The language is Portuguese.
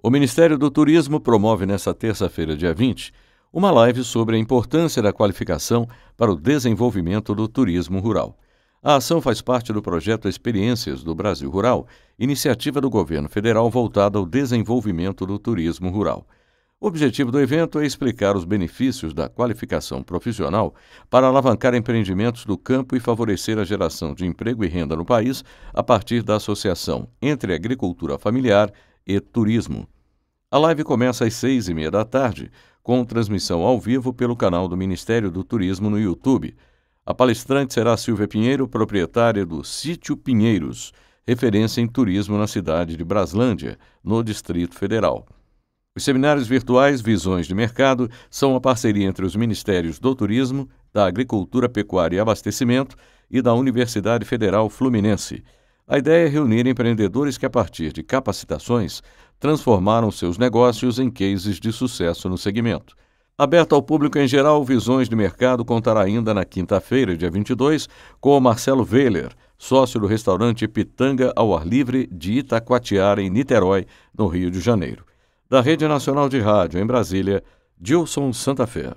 O Ministério do Turismo promove nesta terça-feira, dia 20, uma live sobre a importância da qualificação para o desenvolvimento do turismo rural. A ação faz parte do projeto Experiências do Brasil Rural, iniciativa do governo federal voltada ao desenvolvimento do turismo rural. O objetivo do evento é explicar os benefícios da qualificação profissional para alavancar empreendimentos do campo e favorecer a geração de emprego e renda no país a partir da associação entre agricultura familiar e Turismo. A live começa às seis e meia da tarde, com transmissão ao vivo pelo canal do Ministério do Turismo no YouTube. A palestrante será Silvia Pinheiro, proprietária do Sítio Pinheiros, referência em turismo na cidade de Braslândia, no Distrito Federal. Os seminários virtuais Visões de Mercado são a parceria entre os Ministérios do Turismo, da Agricultura, Pecuária e Abastecimento e da Universidade Federal Fluminense. A ideia é reunir empreendedores que, a partir de capacitações, transformaram seus negócios em cases de sucesso no segmento. Aberta ao público em geral, Visões de Mercado contará ainda na quinta-feira, dia 22, com o Marcelo Veller, sócio do restaurante Pitanga ao Ar Livre de Itacoatiara, em Niterói, no Rio de Janeiro. Da Rede Nacional de Rádio, em Brasília, Dilson Santa Fé.